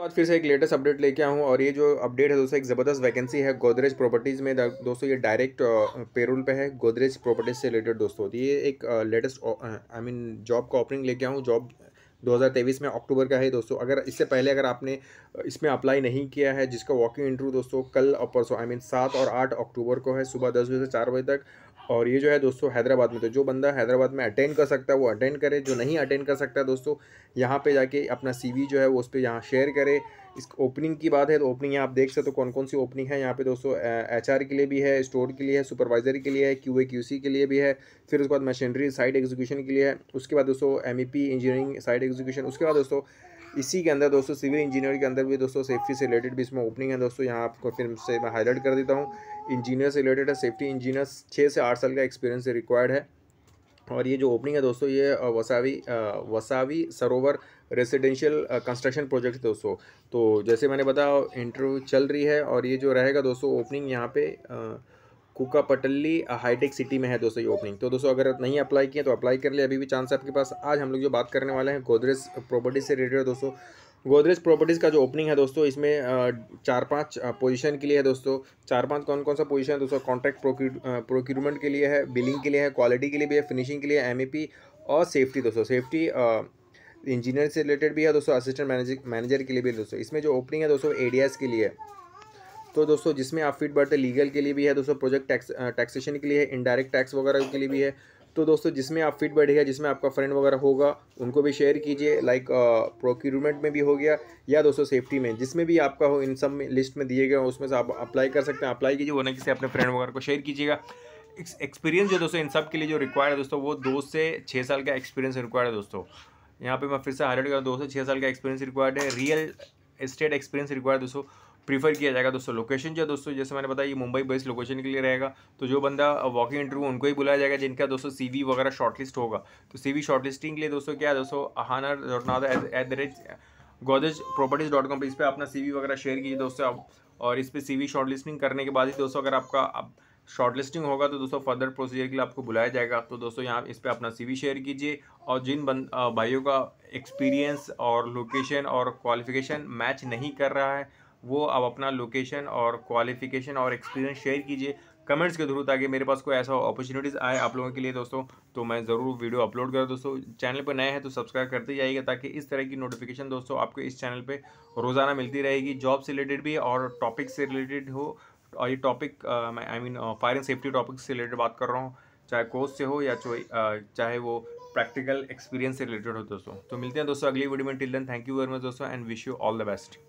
तो आज फिर से एक लेटेस्ट अपडेट लेके आऊँ और ये जो अपडेट है दोस्तों एक ज़बरदस्त वैकेंसी है गोदरेज प्रॉपर्टीज़ में दोस्तों ये डायरेक्ट पेरोल पे है गोदरेज प्रॉपर्टीज़ से रिलेटेड दोस्तों तो ये एक लेटेस्ट आई मीन जॉब का ओपनिंग लेके आऊँ जॉब 2023 में अक्टूबर का है दोस्तों अगर इससे पहले अगर आपने इसमें अप्लाई नहीं किया है जिसका वॉकिंग इंटरव्यू दोस्तों कल और परसों आई मीन सात और आठ अक्टूबर को है सुबह दस बजे से चार बजे तक और ये जो है दोस्तों हैदराबाद में तो जो बंदा हैदराबाद में अटेंड कर सकता है वो अटेंड करे जो नहीं अटेंड कर सकता दोस्तों यहाँ पे जाके अपना सीवी जो है वो उस पर यहाँ शेयर करे इस ओपनिंग की बात है तो ओपनिंग यहाँ आप देख सकते हो तो कौन कौन सी ओपनिंग है यहाँ पे दोस्तों एच के लिए भी है स्टोर के लिए है सुपरवाइजर के लिए है क्यू ए के लिए भी है फिर उसके बाद मशीनरी साइड एग्जीक्यूशन के लिए है उसके बाद दोस्तों एम इंजीनियरिंग साइड एग्जीक्यूशन उसके बाद दोस्तों इसी के अंदर दोस्तों सिविल इंजीनियर के अंदर भी दोस्तों सेफ्टी से रिलेटेड भी इसमें ओपनिंग है दोस्तों यहाँ आपको फिर से मैं हाईलाइट कर देता हूँ इंजीनियर से रिलेटेड है सेफ्टी इंजीनियर छः से आठ साल का एक्सपीरियंस रिक्वायर्ड है और ये जो ओपनिंग है दोस्तों ये वसावी वसावी सरोवर रेसिडेंशियल कंस्ट्रक्शन प्रोजेक्ट दोस्तों तो जैसे मैंने बताया इंटरव्यू चल रही है और ये जो रहेगा दोस्तों ओपनिंग यहाँ पे आ, पटली हाईटेक सिटी में है दोस्तों ये ओपनिंग तो दोस्तों अगर नहीं अप्लाई किया तो अप्लाई कर ले अभी भी चांस है आपके पास आज हम लोग जो बात करने वाले हैं गोदरेज प्रॉपर्टी से रिलेटेड दोस्तों गोदरेज प्रॉपर्टीज़ का जो ओपनिंग है दोस्तों इसमें चार पांच पोजीशन के लिए है दोस्तों चार पांच कौन कौन सा पोजीशन है दोस्तों कॉन्ट्रैक्ट प्रोक्यूरमेंट के लिए है बिलिंग के लिए है क्वालिटी के लिए भी है फिनिशिंग के लिए एम और सेफ्टी दोस्तों सेफ्टी इंजीनियर से रिलेटेड भी है दोस्तों असिस्टेंट मैनेजर मैनेजर के लिए भी दोस्तों इसमें जो ओपनिंग है दोस्तों ए के लिए तो दोस्तों जिसमें आप फीट बढ़ते लीगल के लिए भी है दोस्तों प्रोजेक्ट टैक्स टैक्सेशन के लिए है इनडायरेक्ट टैक्स वगैरह के लिए भी है तो दोस्तों जिसमें आप फिट बैठेगा जिसमें आपका फ्रेंड वगैरह होगा उनको भी शेयर कीजिए लाइक प्रोक्यूरमेंट में भी हो गया या दोस्तों सेफ्टी में जिसमें भी आपका हो इन सब लिस्ट में दिए गए हो उसमें से आप अप्लाई कर सकते हैं अप्लाई कीजिए वो ना किसी अपने फ्रेंड वगैरह को शेयर कीजिएगा एक्सपीरियंस जो दोस्तों इन सब के लिए जो रिक्वायर्ड है दोस्तों वो दो से छः साल का एक्सपीरियंस रिक्वायर्ड है दोस्तों यहाँ पे मैं फिर से हाईलाइट कर दो से छः साल का एक्सपीरियंस रिक्वायर्ड है रियल इस्टेट एक्सपीरियंस रिक्वायर्ड दोस्तों प्रीफर किया जाएगा दोस्तों लोकेशन जो दोस्तों जैसे मैंने बताया ये मुंबई बेस्ड लोकेशन के लिए रहेगा तो जो बंदा वॉकिंग इंटरव्यू उनको ही बुलाया जाएगा जिनका दोस्तों सी वगैरह शॉर्टलिस्ट होगा तो सी शॉर्टलिस्टिंग के लिए दोस्तों क्या है दोस्तों अहानर dot at the rate Godrej properties dot com पर इस पर अपना सी वगैरह शेयर कीजिए दोस्तों आप और इस पर सी वी शॉर्टलिस्टिंग करने के बाद ही दोस्तों अगर आपका आप शॉर्टलिस्टिंग होगा तो दोस्तों फर्दर प्रोसीजर के लिए आपको बुलाया जाएगा तो दोस्तों यहाँ इस पर अपना वी शेयर कीजिए और जिन बन भाइयों का एक्सपीरियंस और लोकेशन और क्वालिफिकेशन मैच नहीं कर रहा है वो आप अपना लोकेशन और क्वालिफिकेशन और एक्सपीरियंस शेयर कीजिए कमेंट्स के थ्रू ताकि मेरे पास कोई ऐसा अपॉर्चुनिटीज़ आए आप लोगों के लिए दोस्तों तो मैं ज़रूर वीडियो अपलोड करूँ दोस्तों चैनल पर नए हैं तो सब्सक्राइब करते जाइएगा ताकि इस तरह की नोटिफिकेशन दोस्तों आपको इस चैनल पर रोज़ाना मिलती रहेगी जॉब से रिलेटेड भी और टॉपिक से रिलेटेड हो और ये टॉपिक मैं I mean fire and safety topic से रिलेटेड बात कर रहा हूँ चाहे कोर्स से हो या चाहे वो प्रैक्टिकल एक्सपीरियंस से रिलेटेड हो दोस्तों तो मिलते हैं दोस्तों अगली वीडियो में till then thank you very much दोस्तों and wish you all the best